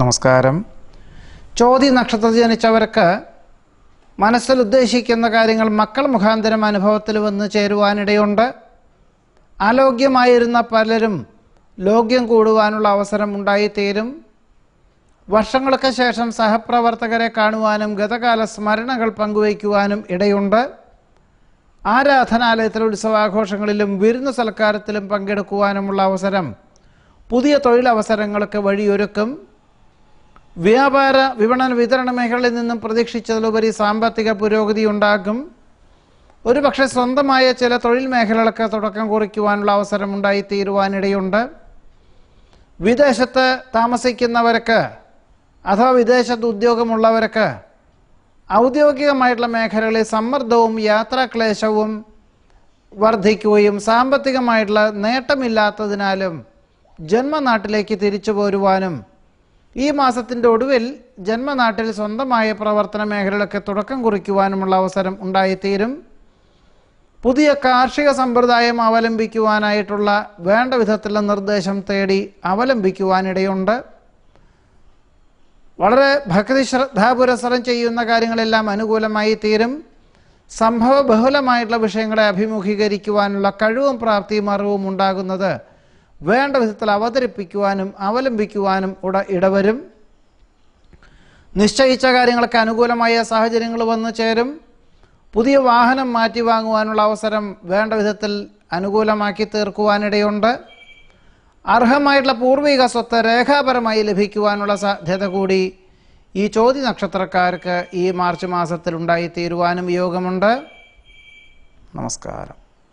നമസ്കാരം ചോതി നക്ഷത്രത്തിൽ ജനിച്ചവർക്ക് മനസ്സിൽ ഉദ്ദേശിക്കുന്ന കാര്യങ്ങൾ മക്കൾ മുഖാന്തരം അനുഭവത്തിൽ വന്ന് ചേരുവാനിടയുണ്ട് ആലോഗ്യമായിരുന്ന പലരും ലോഗ്യം കൂടുവാനുള്ള അവസരം ഉണ്ടായിത്തീരും വർഷങ്ങൾക്ക് ശേഷം സഹപ്രവർത്തകരെ കാണുവാനും ഗതകാല സ്മരണകൾ പങ്കുവയ്ക്കുവാനും ഇടയുണ്ട് ആരാധനാലയത്തിലെ ഉത്സവാഘോഷങ്ങളിലും വിരുന്ന് സൽക്കാരത്തിലും പങ്കെടുക്കുവാനുമുള്ള അവസരം പുതിയ തൊഴിലവസരങ്ങൾക്ക് വഴിയൊരുക്കും വ്യാപാര വിപണന വിതരണ മേഖലയിൽ നിന്നും പ്രതീക്ഷിച്ചതിലുപരി സാമ്പത്തിക പുരോഗതി ഉണ്ടാകും ഒരു പക്ഷേ സ്വന്തമായ ചില തൊഴിൽ മേഖലകളൊക്കെ തുടക്കം കുറിക്കുവാനുള്ള അവസരമുണ്ടായി തീരുവാനിടയുണ്ട് വിദേശത്ത് താമസിക്കുന്നവർക്ക് അഥവാ വിദേശത്ത് ഉദ്യോഗമുള്ളവർക്ക് ഔദ്യോഗികമായിട്ടുള്ള മേഖലകളിൽ സമ്മർദ്ദവും യാത്രാക്ലേശവും വർദ്ധിക്കുകയും സാമ്പത്തികമായിട്ടുള്ള നേട്ടമില്ലാത്തതിനാലും ജന്മനാട്ടിലേക്ക് തിരിച്ചു പോരുവാനും ഈ മാസത്തിൻ്റെ ഒടുവിൽ ജന്മനാട്ടിൽ സ്വന്തമായ പ്രവർത്തന മേഖലകളൊക്കെ തുടക്കം കുറിക്കുവാനുമുള്ള അവസരം ഉണ്ടായിത്തീരും പുതിയ കാർഷിക സമ്പ്രദായം അവലംബിക്കുവാനായിട്ടുള്ള വേണ്ട വിധത്തിലുള്ള നിർദ്ദേശം തേടി അവലംബിക്കുവാനിടയുണ്ട് വളരെ ഭക്തി ശ്രദ്ധാപുരസരം ചെയ്യുന്ന കാര്യങ്ങളെല്ലാം അനുകൂലമായി തീരും സംഭവ ബഹുലമായിട്ടുള്ള വിഷയങ്ങളെ അഭിമുഖീകരിക്കുവാനുള്ള കഴിവും പ്രാപ്തിയും അറിവും ഉണ്ടാകുന്നത് വേണ്ട വിധത്തിൽ അവതരിപ്പിക്കുവാനും അവലംബിക്കുവാനും ഉട ഇടവരും നിശ്ചയിച്ച കാര്യങ്ങൾക്ക് അനുകൂലമായ സാഹചര്യങ്ങൾ വന്നു ചേരും പുതിയ വാഹനം മാറ്റി വാങ്ങുവാനുള്ള അവസരം വേണ്ട വിധത്തിൽ അനുകൂലമാക്കി തീർക്കുവാനിടയുണ്ട് അർഹമായിട്ടുള്ള പൂർവിക സ്വത്ത് രേഖാപരമായി ലഭിക്കുവാനുള്ള സാധ്യത കൂടി ഈ ചോതി നക്ഷത്രക്കാർക്ക് ഈ മാർച്ച് മാസത്തിൽ ഉണ്ടായിത്തീരുവാനും യോഗമുണ്ട് നമസ്കാരം